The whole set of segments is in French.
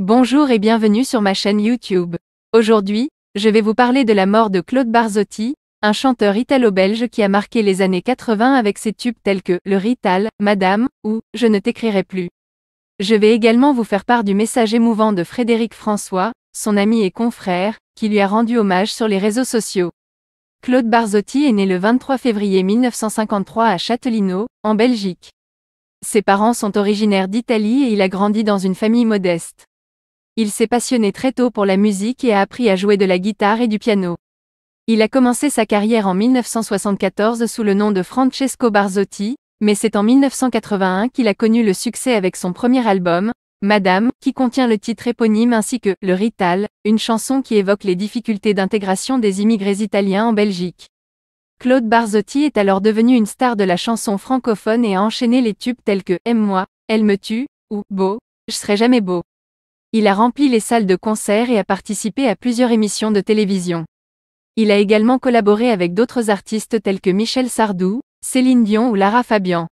Bonjour et bienvenue sur ma chaîne YouTube. Aujourd'hui, je vais vous parler de la mort de Claude Barzotti, un chanteur italo-belge qui a marqué les années 80 avec ses tubes tels que Le Rital, Madame ou Je ne t'écrirai plus. Je vais également vous faire part du message émouvant de Frédéric François, son ami et confrère, qui lui a rendu hommage sur les réseaux sociaux. Claude Barzotti est né le 23 février 1953 à Châtelineau, en Belgique. Ses parents sont originaires d'Italie et il a grandi dans une famille modeste. Il s'est passionné très tôt pour la musique et a appris à jouer de la guitare et du piano. Il a commencé sa carrière en 1974 sous le nom de Francesco Barzotti, mais c'est en 1981 qu'il a connu le succès avec son premier album, Madame, qui contient le titre éponyme ainsi que Le Rital, une chanson qui évoque les difficultés d'intégration des immigrés italiens en Belgique. Claude Barzotti est alors devenu une star de la chanson francophone et a enchaîné les tubes tels que Aime-moi, Elle me tue, ou Beau, Je serai jamais beau. Il a rempli les salles de concert et a participé à plusieurs émissions de télévision. Il a également collaboré avec d'autres artistes tels que Michel Sardou, Céline Dion ou Lara Fabian.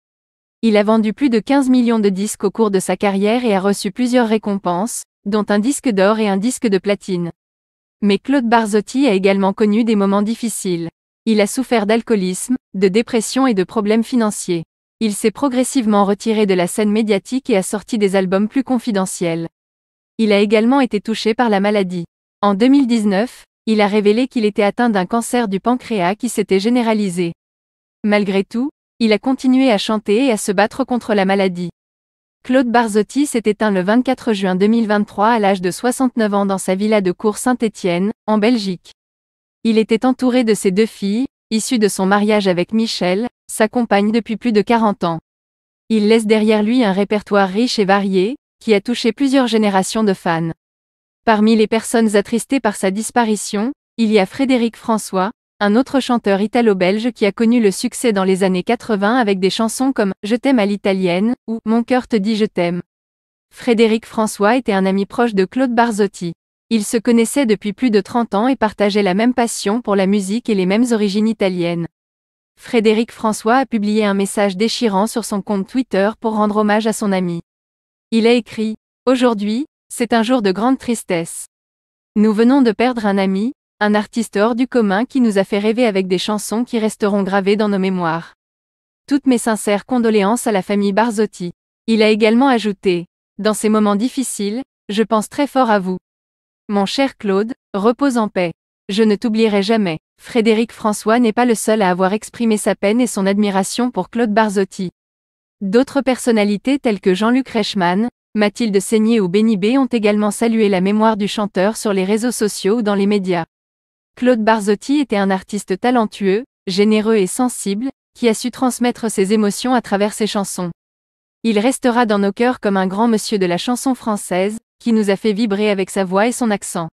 Il a vendu plus de 15 millions de disques au cours de sa carrière et a reçu plusieurs récompenses, dont un disque d'or et un disque de platine. Mais Claude Barzotti a également connu des moments difficiles. Il a souffert d'alcoolisme, de dépression et de problèmes financiers. Il s'est progressivement retiré de la scène médiatique et a sorti des albums plus confidentiels. Il a également été touché par la maladie. En 2019, il a révélé qu'il était atteint d'un cancer du pancréas qui s'était généralisé. Malgré tout, il a continué à chanter et à se battre contre la maladie. Claude Barzotti s'est éteint le 24 juin 2023 à l'âge de 69 ans dans sa villa de Cour Saint-Étienne, en Belgique. Il était entouré de ses deux filles, issues de son mariage avec Michel, sa compagne depuis plus de 40 ans. Il laisse derrière lui un répertoire riche et varié, qui a touché plusieurs générations de fans. Parmi les personnes attristées par sa disparition, il y a Frédéric François, un autre chanteur italo-belge qui a connu le succès dans les années 80 avec des chansons comme Je t'aime à l'italienne ou Mon cœur te dit je t'aime. Frédéric François était un ami proche de Claude Barzotti. Ils se connaissaient depuis plus de 30 ans et partageaient la même passion pour la musique et les mêmes origines italiennes. Frédéric François a publié un message déchirant sur son compte Twitter pour rendre hommage à son ami. Il a écrit, Aujourd'hui, c'est un jour de grande tristesse. Nous venons de perdre un ami, un artiste hors du commun qui nous a fait rêver avec des chansons qui resteront gravées dans nos mémoires. Toutes mes sincères condoléances à la famille Barzotti. Il a également ajouté, Dans ces moments difficiles, je pense très fort à vous. Mon cher Claude, repose en paix. Je ne t'oublierai jamais. Frédéric François n'est pas le seul à avoir exprimé sa peine et son admiration pour Claude Barzotti. D'autres personnalités telles que Jean-Luc Reichmann, Mathilde Seigné ou Benny B ont également salué la mémoire du chanteur sur les réseaux sociaux ou dans les médias. Claude Barzotti était un artiste talentueux, généreux et sensible, qui a su transmettre ses émotions à travers ses chansons. Il restera dans nos cœurs comme un grand monsieur de la chanson française, qui nous a fait vibrer avec sa voix et son accent.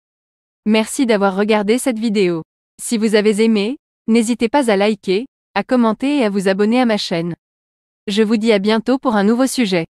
Merci d'avoir regardé cette vidéo. Si vous avez aimé, n'hésitez pas à liker, à commenter et à vous abonner à ma chaîne. Je vous dis à bientôt pour un nouveau sujet.